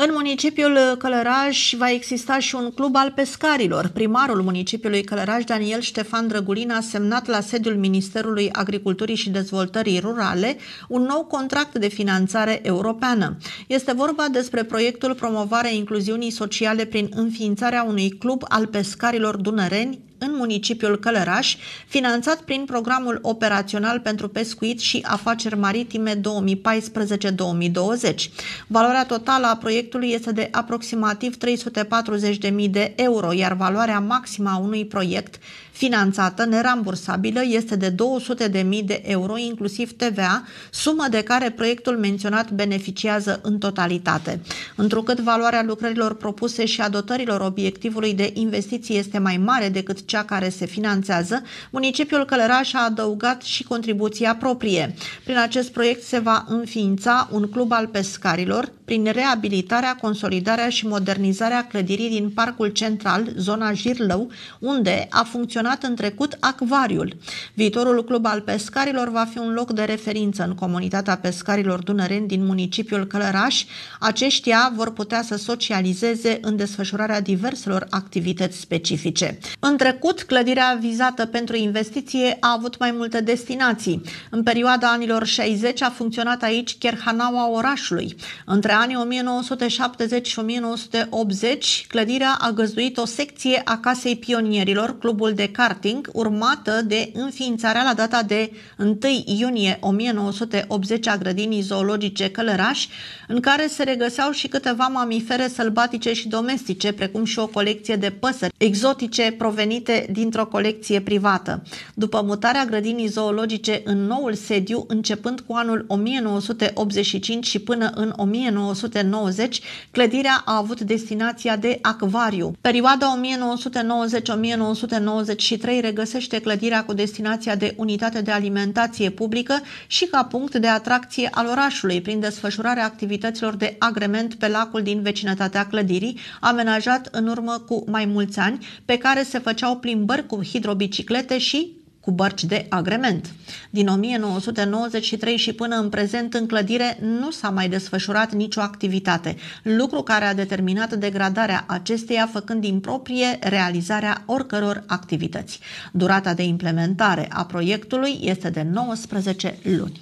În municipiul Călăraș va exista și un club al pescarilor. Primarul municipiului Călăraș, Daniel Ștefan Drăgulin, a semnat la sediul Ministerului Agriculturii și Dezvoltării Rurale un nou contract de finanțare europeană. Este vorba despre proiectul Promovarea incluziunii sociale prin înființarea unui club al pescarilor dunăreni în municipiul Călăraș, finanțat prin Programul Operațional pentru Pescuit și Afaceri Maritime 2014-2020. Valoarea totală a proiectului este de aproximativ 340.000 de euro, iar valoarea maximă a unui proiect finanțată nerambursabilă este de 200.000 de euro, inclusiv TVA, sumă de care proiectul menționat beneficiază în totalitate. Întrucât valoarea lucrărilor propuse și a dotărilor obiectivului de investiții este mai mare decât cea care se finanțează, municipiul Călăraș a adăugat și contribuția proprie. Prin acest proiect se va înființa un club al pescarilor prin reabilitarea, consolidarea și modernizarea clădirii din Parcul Central, zona Jirlău, unde a funcționat în trecut acvariul. Viitorul club al pescarilor va fi un loc de referință în comunitatea pescarilor dunăreni din municipiul Călăraș. Aceștia vor putea să socializeze în desfășurarea diverselor activități specifice. Între trecut, clădirea vizată pentru investiție a avut mai multe destinații. În perioada anilor 60 a funcționat aici Cherhanaua orașului. Între anii 1970 și 1980, clădirea a găzduit o secție a Casei Pionierilor, clubul de karting, urmată de înființarea la data de 1 iunie 1980 a grădinii zoologice Călăraș, în care se regăseau și câteva mamifere sălbatice și domestice, precum și o colecție de păsări exotice provenite găsite dintr-o colecție privată. După mutarea grădinii zoologice în noul sediu, începând cu anul 1985 și până în 1990, clădirea a avut destinația de acvariu. Perioada 1990-1993 regăsește clădirea cu destinația de unitate de alimentație publică și ca punct de atracție al orașului prin desfășurarea activităților de agrement pe lacul din vecinătatea clădirii, amenajat în urmă cu mai mulți ani, pe care se făceau plimbări cu hidrobiciclete și cu bărci de agrement. Din 1993 și până în prezent în clădire nu s-a mai desfășurat nicio activitate, lucru care a determinat degradarea acesteia făcând improprie realizarea oricăror activități. Durata de implementare a proiectului este de 19 luni.